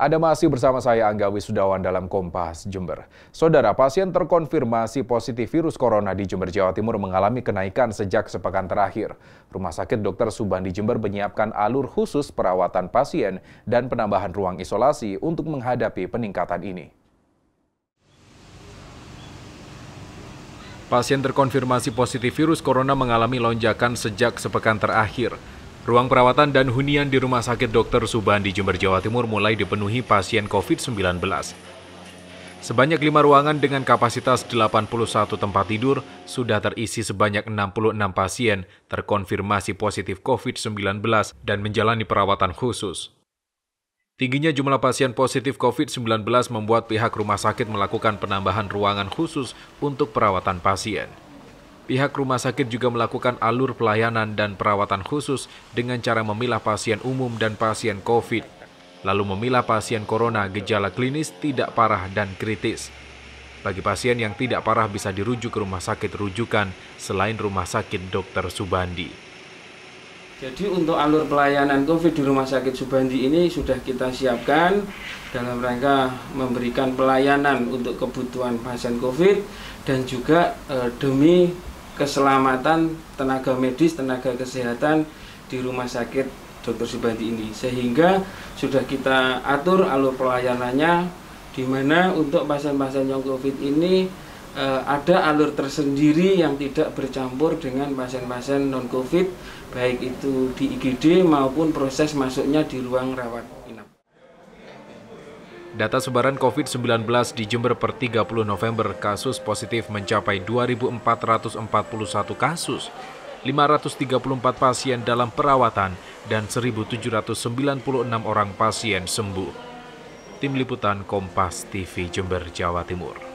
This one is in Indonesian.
Anda masih bersama saya Angga Wisudawan dalam Kompas Jember. Saudara, pasien terkonfirmasi positif virus corona di Jember, Jawa Timur mengalami kenaikan sejak sepekan terakhir. Rumah sakit Dr. Suban di Jember menyiapkan alur khusus perawatan pasien dan penambahan ruang isolasi untuk menghadapi peningkatan ini. Pasien terkonfirmasi positif virus corona mengalami lonjakan sejak sepekan terakhir. Ruang perawatan dan hunian di Rumah Sakit Dr. Subandi Jember Jawa Timur mulai dipenuhi pasien COVID-19. Sebanyak lima ruangan dengan kapasitas 81 tempat tidur sudah terisi sebanyak 66 pasien terkonfirmasi positif COVID-19 dan menjalani perawatan khusus. Tingginya jumlah pasien positif COVID-19 membuat pihak rumah sakit melakukan penambahan ruangan khusus untuk perawatan pasien. Pihak rumah sakit juga melakukan alur pelayanan dan perawatan khusus dengan cara memilah pasien umum dan pasien COVID, lalu memilah pasien corona gejala klinis tidak parah dan kritis. Bagi pasien yang tidak parah bisa dirujuk ke rumah sakit rujukan selain rumah sakit Dr. Subandi. Jadi untuk alur pelayanan COVID di Rumah Sakit Subandi ini sudah kita siapkan dalam rangka memberikan pelayanan untuk kebutuhan pasien COVID dan juga eh, demi keselamatan tenaga medis, tenaga kesehatan di rumah sakit Dr. Subandi ini. Sehingga sudah kita atur alur pelayanannya di mana untuk pasien-pasien yang COVID ini e, ada alur tersendiri yang tidak bercampur dengan pasien-pasien non-COVID baik itu di IGD maupun proses masuknya di ruang rawat inap. Data sebaran COVID-19 di Jember per 30 November kasus positif mencapai 2.441 kasus, 534 pasien dalam perawatan, dan 1.796 orang pasien sembuh. Tim Liputan Kompas TV Jember, Jawa Timur.